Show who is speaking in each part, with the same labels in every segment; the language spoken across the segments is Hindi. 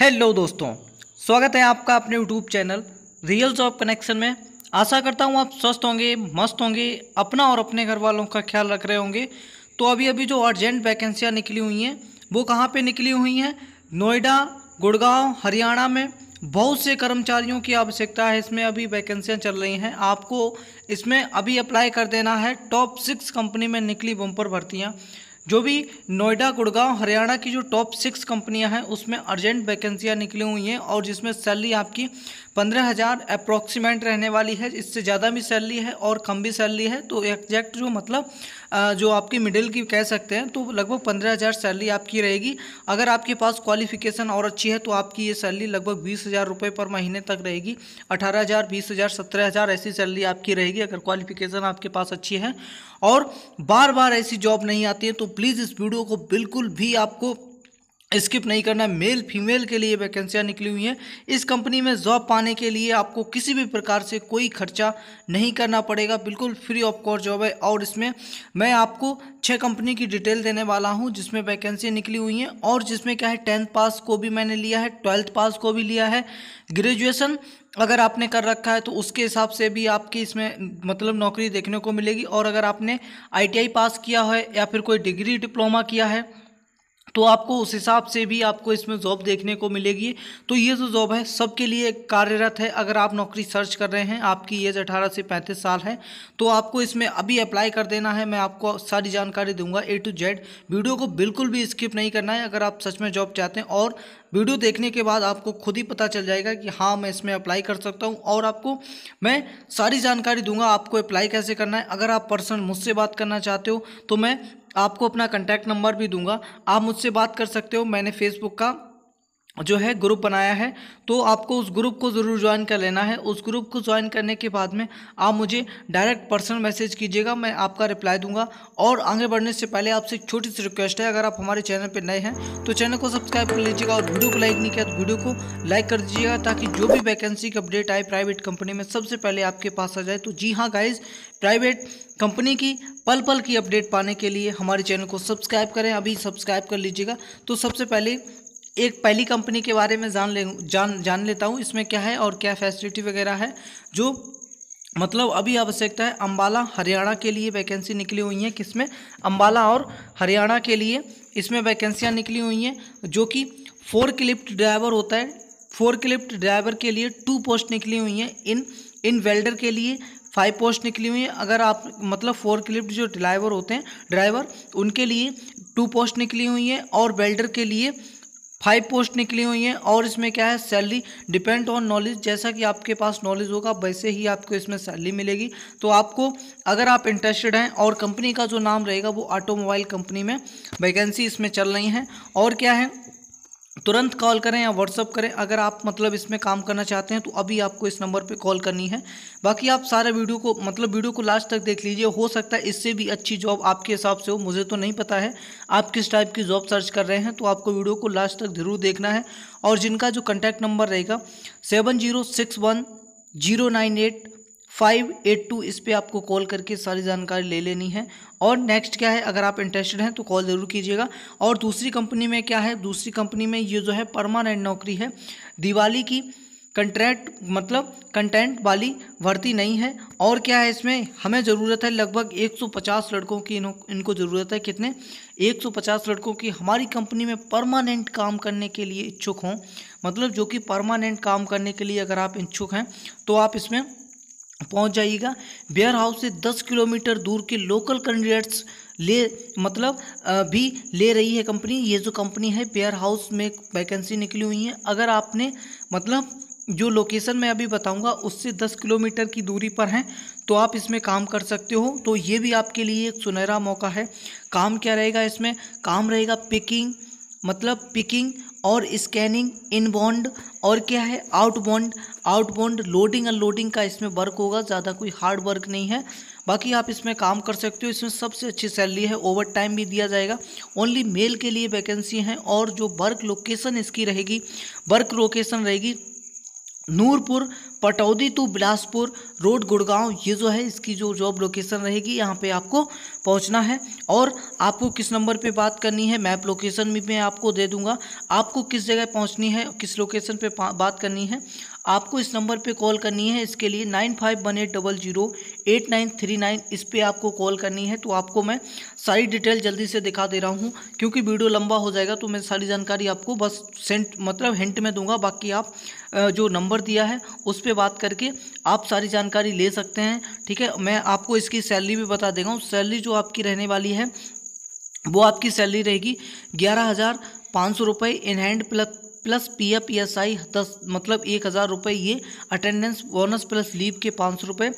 Speaker 1: हेलो दोस्तों स्वागत है आपका अपने YouTube channel real job connection में आशा करता हूँ आप स्वस्थ होंगे मस्त होंगे अपना और अपने घर वालों का ख्याल रख रहे होंगे तो अभी अभी जो अर्जेंट वैकेंसियाँ निकली हुई हैं वो कहाँ पे निकली हुई हैं नोएडा गुड़गांव हरियाणा में बहुत से कर्मचारियों की आवश्यकता है इसमें अभी वैकेंसियाँ चल रही हैं आपको इसमें अभी अप्लाई कर देना है टॉप सिक्स कंपनी में निकली बम्पर भर्तियाँ जो भी नोएडा गुड़गांव हरियाणा की जो टॉप सिक्स कंपनियां हैं उसमें अर्जेंट वैकेंसियां निकली हुई हैं और जिसमें सैलरी आपकी पंद्रह हज़ार अप्रॉक्सीमेट रहने वाली है इससे ज़्यादा भी सैलरी है और कम भी सैलरी है तो एग्जैक्ट जो मतलब जो आपकी मिडिल की कह सकते हैं तो लगभग पंद्रह हज़ार सैलरी आपकी रहेगी अगर आपके पास क्वालिफिकेशन और अच्छी है तो आपकी ये सैलरी लगभग बीस हज़ार रुपये पर महीने तक रहेगी अठारह हज़ार बीस हज़ार सत्रह हज़ार ऐसी सैलरी आपकी रहेगी अगर क्वालिफिकेशन आपके पास अच्छी है और बार बार ऐसी जॉब नहीं आती है तो प्लीज़ इस वीडियो को बिल्कुल भी आपको स्किप नहीं करना मेल फीमेल के लिए वैकेंसियाँ निकली हुई हैं इस कंपनी में जॉब पाने के लिए आपको किसी भी प्रकार से कोई खर्चा नहीं करना पड़ेगा बिल्कुल फ्री ऑफ कॉस्ट जॉब है और इसमें मैं आपको छः कंपनी की डिटेल देने वाला हूं जिसमें वैकेंसियाँ निकली हुई हैं और जिसमें क्या है टेंथ पास को भी मैंने लिया है ट्वेल्थ पास को भी लिया है ग्रेजुएसन अगर आपने कर रखा है तो उसके हिसाब से भी आपकी इसमें मतलब नौकरी देखने को मिलेगी और अगर आपने आई पास किया है या फिर कोई डिग्री डिप्लोमा किया है तो आपको उस हिसाब से भी आपको इसमें जॉब देखने को मिलेगी तो ये जो जॉब है सबके लिए कार्यरत है अगर आप नौकरी सर्च कर रहे हैं आपकी एज 18 से 35 साल है तो आपको इसमें अभी अप्लाई कर देना है मैं आपको सारी जानकारी दूंगा ए टू जेड वीडियो को बिल्कुल भी स्किप नहीं करना है अगर आप सच में जॉब चाहते हैं और वीडियो देखने के बाद आपको खुद ही पता चल जाएगा कि हाँ मैं इसमें अप्लाई कर सकता हूँ और आपको मैं सारी जानकारी दूंगा आपको अप्लाई कैसे करना है अगर आप पर्सनल मुझसे बात करना चाहते हो तो मैं आपको अपना कंटैक्ट नंबर भी दूंगा आप मुझसे बात कर सकते हो मैंने फेसबुक का जो है ग्रुप बनाया है तो आपको उस ग्रुप को ज़रूर ज्वाइन कर लेना है उस ग्रुप को ज्वाइन करने के बाद में आप मुझे डायरेक्ट पर्सनल मैसेज कीजिएगा मैं आपका रिप्लाई दूंगा और आगे बढ़ने से पहले आपसे एक छोटी सी रिक्वेस्ट है अगर आप हमारे चैनल पर नए हैं तो चैनल को सब्सक्राइब कर लीजिएगा और वीडियो को लाइक नहीं किया तो वीडियो को लाइक कर दीजिएगा ताकि जो भी वैकेंसी की अपडेट आए प्राइवेट कंपनी में सबसे पहले आपके पास आ जाए तो जी हाँ गाइज़ प्राइवेट कंपनी की पल पल की अपडेट पाने के लिए हमारे चैनल को सब्सक्राइब करें अभी सब्सक्राइब कर लीजिएगा तो सबसे पहले एक पहली कंपनी के बारे में जान ले जान जान लेता हूँ इसमें क्या है और क्या फैसिलिटी वगैरह है जो मतलब अभी आवश्यकता है अंबाला हरियाणा के लिए वैकेंसी निकली हुई है किसमें अंबाला और हरियाणा के लिए इसमें वैकेंसियाँ निकली हुई हैं जो कि फोर क्लिप्ट ड्राइवर होता है फोर क्लिप्ट ड्राइवर के लिए टू पोस्ट निकली हुई हैं इन इन वेल्डर के लिए फाइव पोस्ट निकली हुई हैं अगर आप मतलब फोर क्लिप्ट जो ड्राइवर होते हैं ड्राइवर उनके लिए टू पोस्ट निकली हुई हैं और वेल्डर के लिए फाइव पोस्ट निकली हुई हैं और इसमें क्या है सैलरी डिपेंड ऑन नॉलेज जैसा कि आपके पास नॉलेज होगा वैसे ही आपको इसमें सैलरी मिलेगी तो आपको अगर आप इंटरेस्टेड हैं और कंपनी का जो नाम रहेगा वो ऑटोमोबाइल कंपनी में वैकेंसी इसमें चल रही हैं और क्या है तुरंत कॉल करें या व्हाट्सअप करें अगर आप मतलब इसमें काम करना चाहते हैं तो अभी आपको इस नंबर पे कॉल करनी है बाकी आप सारे वीडियो को मतलब वीडियो को लास्ट तक देख लीजिए हो सकता है इससे भी अच्छी जॉब आपके हिसाब से हो मुझे तो नहीं पता है आप किस टाइप की जॉब सर्च कर रहे हैं तो आपको वीडियो को लास्ट तक ज़रूर देखना है और जिनका जो कंटैक्ट नंबर रहेगा seven zero six one zero nine eight five eight two इस पर आपको कॉल करके सारी जानकारी ले लेनी है और नेक्स्ट क्या है अगर आप इंटरेस्टेड हैं तो कॉल ज़रूर कीजिएगा और दूसरी कंपनी में क्या है दूसरी कंपनी में ये जो है परमानेंट नौकरी है दिवाली की कंट्रैक्ट मतलब कंटेंट वाली भर्ती नहीं है और क्या है इसमें हमें ज़रूरत है लगभग 150 लड़कों की इन, इनको ज़रूरत है कितने 150 लड़कों की हमारी कंपनी में परमानेंट काम करने के लिए इच्छुक हों मतलब जो कि परमानेंट काम करने के लिए अगर आप इच्छुक हैं तो आप इसमें पहुंच जाइएगा बेयर हाउस से 10 किलोमीटर दूर के लोकल कैंडिडेट्स ले मतलब भी ले रही है कंपनी ये जो कंपनी है बेयर हाउस में वैकेंसी निकली हुई है अगर आपने मतलब जो लोकेशन मैं अभी बताऊंगा उससे 10 किलोमीटर की दूरी पर हैं तो आप इसमें काम कर सकते हो तो ये भी आपके लिए एक सुनहरा मौका है काम क्या रहेगा इसमें काम रहेगा पिकिंग मतलब पिकिंग और स्कैनिंग इन बॉन्ड और क्या है out bond out bond loading unloading का इसमें वर्क होगा ज़्यादा कोई हार्ड वर्क नहीं है बाकी आप इसमें काम कर सकते हो इसमें सबसे अच्छी सैलरी है ओवर टाइम भी दिया जाएगा ओनली मेल के लिए वैकेंसी हैं और जो वर्क लोकेशन इसकी रहेगी वर्क लोकेशन रहेगी नूरपुर पटौदी टू बिलासपुर रोड गुड़गांव ये जो है इसकी जो जॉब लोकेशन रहेगी यहाँ पे आपको पहुँचना है और आपको किस नंबर पे बात करनी है मैप लोकेशन भी मैं आपको दे दूँगा आपको किस जगह पहुँचनी है किस लोकेशन पे बात करनी है आपको इस नंबर पे कॉल करनी है इसके लिए nine five one eight double zero eight nine three nine इस पर आपको कॉल करनी है तो आपको मैं सारी डिटेल जल्दी से दिखा दे रहा हूँ क्योंकि वीडियो लंबा हो जाएगा तो मैं सारी जानकारी आपको बस सेंट मतलब हिंट में दूंगा बाकी आप जो नंबर दिया है उस पर बात करके आप सारी जानकारी ले सकते हैं ठीक है मैं आपको इसकी सैलरी भी बता देगा सैलरी जो आपकी रहने वाली है वो आपकी सैलरी रहेगी ग्यारह हज़ार पाँच सौ रुपये in hand plus plus P F S I दस मतलब एक हज़ार रुपये ये अटेंडेंस बोनस प्लस लीव के पाँच सौ रुपये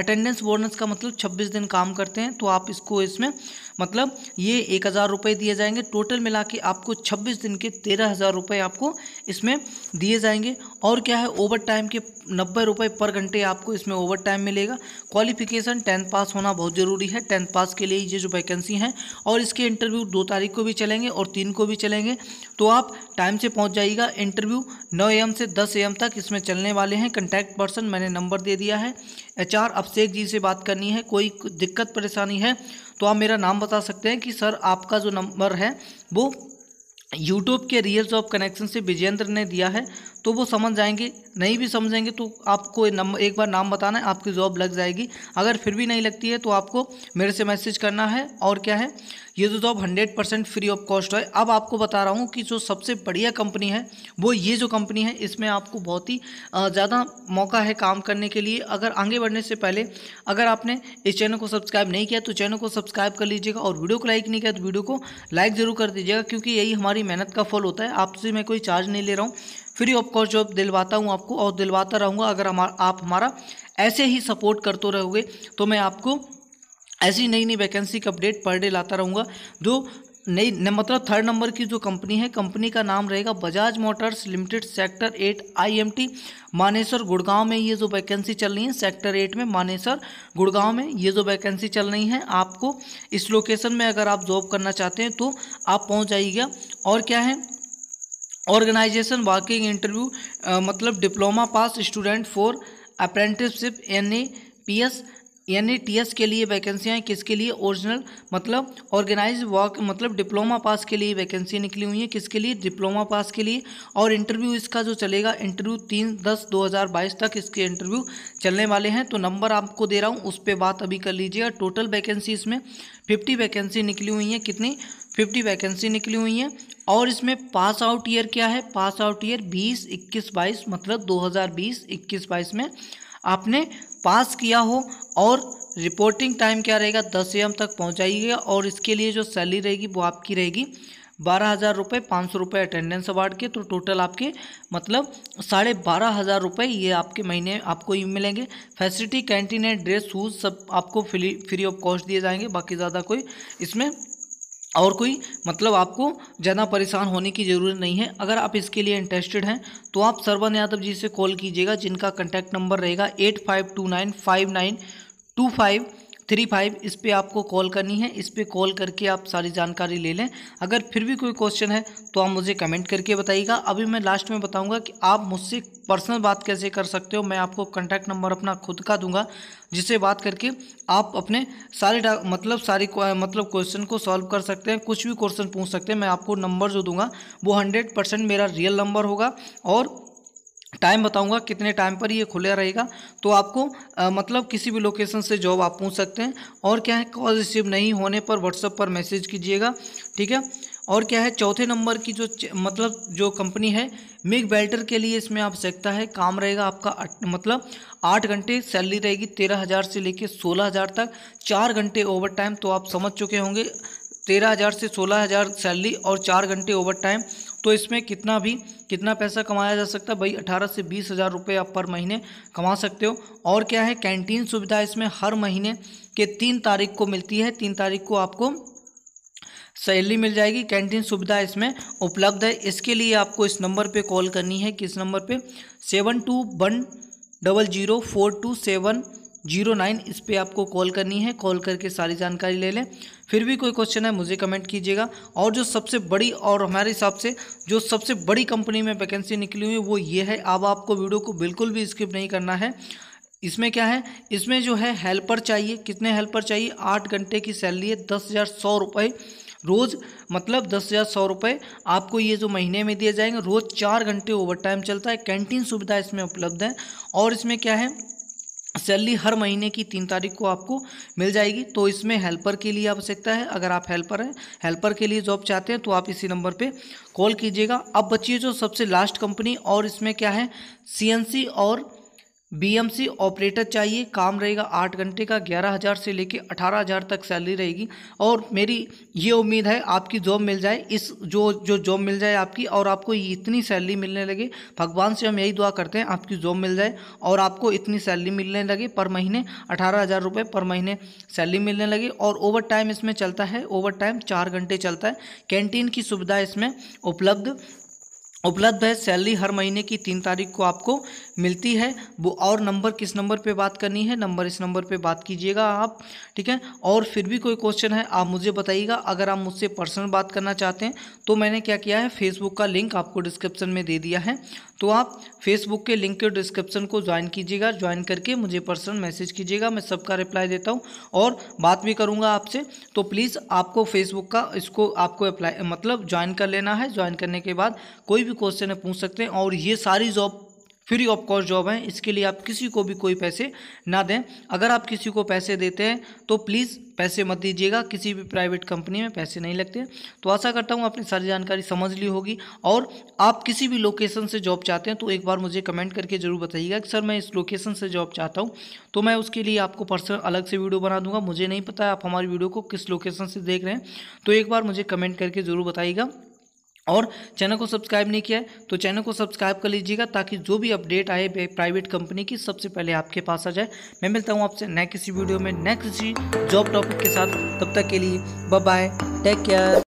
Speaker 1: अटेंडेंस बोनस का मतलब छब्बीस दिन काम करते हैं तो आप इसको इसमें मतलब ये एक हज़ार रुपये दिए जाएंगे टोटल मिला के आपको छब्बीस दिन के तेरह हज़ार रुपये आपको इसमें दिए जाएंगे और क्या है ओवर टाइम के नब्बे रुपये पर घंटे आपको इसमें ओवर टाइम मिलेगा क्वालिफिकेशन टेंथ पास होना बहुत ज़रूरी है टेंथ पास के लिए ये जो वैकेंसी हैं और इसके इंटरव्यू दो तारीख को भी चलेंगे और तीन को भी चलेंगे तो आप टाइम से पहुँच जाइए बताइएगा इंटरव्यू 9 एम से 10 एम तक इसमें चलने वाले हैं कंटैक्ट पर्सन मैंने नंबर दे दिया है एच आर अभिषेक जी से बात करनी है कोई दिक्कत परेशानी है तो आप मेरा नाम बता सकते हैं कि सर आपका जो नंबर है वो यूट्यूब के रियल्स ऑफ कनेक्शन से विजेंद्र ने दिया है तो वो समझ जाएंगे नहीं भी समझेंगे तो आपको नंबर एक बार नाम बताना है आपकी जॉब लग जाएगी अगर फिर भी नहीं लगती है तो आपको मेरे से मैसेज करना है और क्या है ये जो job hundred percent free of cost है अब आपको बता रहा हूँ कि जो सबसे बढ़िया कंपनी है वो ये जो कंपनी है इसमें आपको बहुत ही ज़्यादा मौका है काम करने के लिए अगर आगे बढ़ने से पहले अगर आपने इस चैनल को सब्सक्राइब नहीं किया तो चैनल को सब्सक्राइब कर लीजिएगा और वीडियो को लाइक नहीं किया तो वीडियो को लाइक ज़रूर कर दीजिएगा क्योंकि यही हमारी मेहनत का फल होता है आपसे मैं कोई चार्ज नहीं ले रहा हूँ फ्री ऑफ कॉस्ट जॉब दिलवाता हूँ आपको और दिलवाता रहूँगा अगर हमारा आप हमारा ऐसे ही सपोर्ट करते रहोगे तो मैं आपको ऐसी नई नई वैकेंसी का अपडेट पर डे लाता रहूँगा जो नई मतलब थर्ड नंबर की जो कंपनी है कंपनी का नाम रहेगा Bajaj motors limited sector eight IMT Manesar Gurgaon में ये जो वैकेंसी चल रही है सेक्टर एट में मानेसर गुड़गांव में ये जो वैकेंसी चल रही है आपको इस लोकेशन में अगर आप जॉब करना चाहते हैं तो आप पहुंच जाइएगा और क्या है ऑर्गेनाइजेशन वर्किंग इंटरव्यू मतलब diploma pass student for apprenticeship N A P S यानी टीएस के लिए वैकेंसियाँ हैं किसके लिए ओरिजिनल मतलब ऑर्गेनाइज वर्क मतलब डिप्लोमा पास के लिए वैकेंसियाँ निकली हुई हैं किसके लिए डिप्लोमा पास के लिए और इंटरव्यू इसका जो चलेगा इंटरव्यू तीन दस दो हज़ार बाईस तक इसके इंटरव्यू चलने वाले हैं तो नंबर आपको दे रहा हूँ उस पर बात अभी कर लीजिएगा टोटल वैकेंसी इसमें फिफ्टी वैकेंसी निकली हुई हैं कितनी फिफ्टी वैकेंसी निकली हुई हैं और इसमें पास आउट ईयर क्या है पास आउट ईयर बीस इक्कीस बाईस मतलब दो हज़ार बीस इक्कीस बाईस में आपने पास किया हो और रिपोर्टिंग टाइम क्या रहेगा दस एम तक पहुँचाइएगा और इसके लिए जो सैलरी रहेगी वो आपकी रहेगी बारह हज़ार रुपये पाँच सौ रुपये अटेंडेंस अवार्ड के तो टोटल आपके मतलब साढ़े बारह हज़ार रुपये ये आपके महीने आपको ये मिलेंगे फैसिलिटी कैंटीन है ड्रेस शूज़ सब आपको फ्री फ्री ऑफ कॉस्ट दिए जाएंगे बाकी ज़्यादा कोई इसमें और कोई मतलब आपको ज़्यादा परेशान होने की ज़रूरत नहीं है अगर आप इसके लिए इंटरेस्टेड हैं तो आप सरवन यादव जी से कॉल कीजिएगा जिनका कंटैक्ट नंबर रहेगा eight five two nine five nine two five three five इस पर आपको कॉल करनी है इस पर कॉल करके आप सारी जानकारी ले लें अगर फिर भी कोई क्वेश्चन है तो आप मुझे कमेंट करके बताइएगा अभी मैं लास्ट में बताऊंगा कि आप मुझसे पर्सनल बात कैसे कर सकते हो मैं आपको कॉन्टैक्ट नंबर अपना खुद का दूंगा जिससे बात करके आप अपने सारे मतलब सारी मतलब क्वेश्चन को सॉल्व कर सकते हैं कुछ भी क्वेश्चन पूछ सकते हैं मैं आपको नंबर जो दूंगा वो हंड्रेड परसेंट मेरा रियल नंबर होगा और टाइम बताऊंगा कितने टाइम पर ये खुला रहेगा तो आपको आ, मतलब किसी भी लोकेशन से जॉब आप पूछ सकते हैं और क्या है कॉल रिसीव नहीं होने पर व्हाट्सएप पर मैसेज कीजिएगा ठीक है और क्या है चौथे नंबर की जो मतलब जो कंपनी है मिग बेल्टर के लिए इसमें आप सकता है काम रहेगा आपका मतलब आठ घंटे सैलरी रहेगी तेरह हज़ार से लेकर सोलह हज़ार तक चार घंटे ओवर टाइम तो आप समझ चुके होंगे तेरह हज़ार से सोलह हज़ार सैलरी और चार घंटे ओवर टाइम तो इसमें कितना भी कितना पैसा कमाया जा सकता है भाई अठारह से बीस हज़ार रुपये आप पर महीने कमा सकते हो और क्या है कैंटीन सुविधा इसमें हर महीने के तीन तारीख को मिलती है तीन तारीख को आपको सहेली मिल जाएगी कैंटीन सुविधा इसमें उपलब्ध है इसके लिए आपको इस नंबर पे कॉल करनी है किस नंबर पे seven two one double zero four two seven zero nine इस पर आपको कॉल करनी है कॉल करके सारी जानकारी ले लें फिर भी कोई क्वेश्चन है मुझे कमेंट कीजिएगा और जो सबसे बड़ी और हमारे हिसाब से जो सबसे बड़ी कंपनी में वैकेंसी निकली हुई है वो ये है अब आपको वीडियो को बिल्कुल भी स्किप नहीं करना है इसमें क्या है इसमें जो है हेल्पर चाहिए कितने हेल्पर चाहिए आठ घंटे की सैलरी है दस हज़ार सौ रुपये रोज़ मतलब दस हज़ार सौ रुपये आपको ये जो महीने में दिए जाएंगे रोज़ चार घंटे ओवर टाइम चलता है कैंटीन सुविधा इसमें उपलब्ध है और इसमें क्या है सैलरी हर महीने की तीन तारीख को आपको मिल जाएगी तो इसमें हेल्पर के लिए आवश्यकता है अगर आप हेल्पर हैं हेल्पर के लिए जॉब चाहते हैं तो आप इसी नंबर पे कॉल कीजिएगा अब बचिए जो सबसे लास्ट कंपनी और इसमें क्या है सीएनसी और बीएमसी ऑपरेटर चाहिए काम रहेगा आठ घंटे का ग्यारह हज़ार से लेकर अठारह हज़ार तक सैलरी रहेगी और मेरी ये उम्मीद है आपकी जॉब मिल जाए इस जो जो जॉब मिल जाए आपकी और आपको इतनी सैलरी मिलने लगे भगवान से हम यही दुआ करते हैं आपकी जॉब मिल जाए और आपको इतनी सैलरी मिलने लगे पर महीने अठारह हज़ार रुपये पर महीने सैलरी मिलने लगे और ओवर टाइम इसमें चलता है ओवर टाइम चार घंटे चलता है कैंटीन की सुविधा इसमें उपलब्ध उपलब्ध है सैलरी हर महीने की तीन तारीख को आपको मिलती है वो और नंबर किस नंबर पे बात करनी है नंबर इस नंबर पे बात कीजिएगा आप ठीक है और फिर भी कोई क्वेश्चन है आप मुझे बताइएगा अगर आप मुझसे पर्सनल बात करना चाहते हैं तो मैंने क्या किया है फेसबुक का लिंक आपको डिस्क्रिप्शन में दे दिया है तो आप फेसबुक के लिंक के डिस्क्रिप्शन को ज्वाइन कीजिएगा ज्वाइन करके मुझे पर्सनल मैसेज कीजिएगा मैं सबका रिप्लाई देता हूँ और बात भी करूँगा आपसे तो प्लीज़ आपको फेसबुक का इसको आपको अप्लाई मतलब ज्वाइन कर लेना है ज्वाइन करने के बाद कोई भी क्वेश्चन पूछ सकते हैं और ये सारी job free of cost job है इसके लिए आप किसी को भी कोई पैसे ना दें अगर आप किसी को पैसे देते हैं तो प्लीज़ पैसे मत दीजिएगा किसी भी प्राइवेट कंपनी में पैसे नहीं लगते तो आशा करता हूँ आपने सारी जानकारी समझ ली होगी और आप किसी भी लोकेशन से जॉब चाहते हैं तो एक बार मुझे कमेंट करके ज़रूर बताइएगा कि सर मैं इस लोकेशन से जॉब चाहता हूँ तो मैं उसके लिए आपको पर्सनल अलग से वीडियो बना दूंगा मुझे नहीं पता आप हमारी वीडियो को किस लोकेशन से देख रहे हैं तो एक बार मुझे कमेंट करके ज़रूर बताइएगा और चैनल को सब्सक्राइब नहीं किया है तो चैनल को सब्सक्राइब कर लीजिएगा ताकि जो भी अपडेट आए प्राइवेट कंपनी की सबसे पहले आपके पास आ जाए मैं मिलता हूँ आपसे नेक्स्ट इसी वीडियो में नेक्स्ट इसी जॉब टॉपिक के साथ तब तक के लिए बाय टेक केयर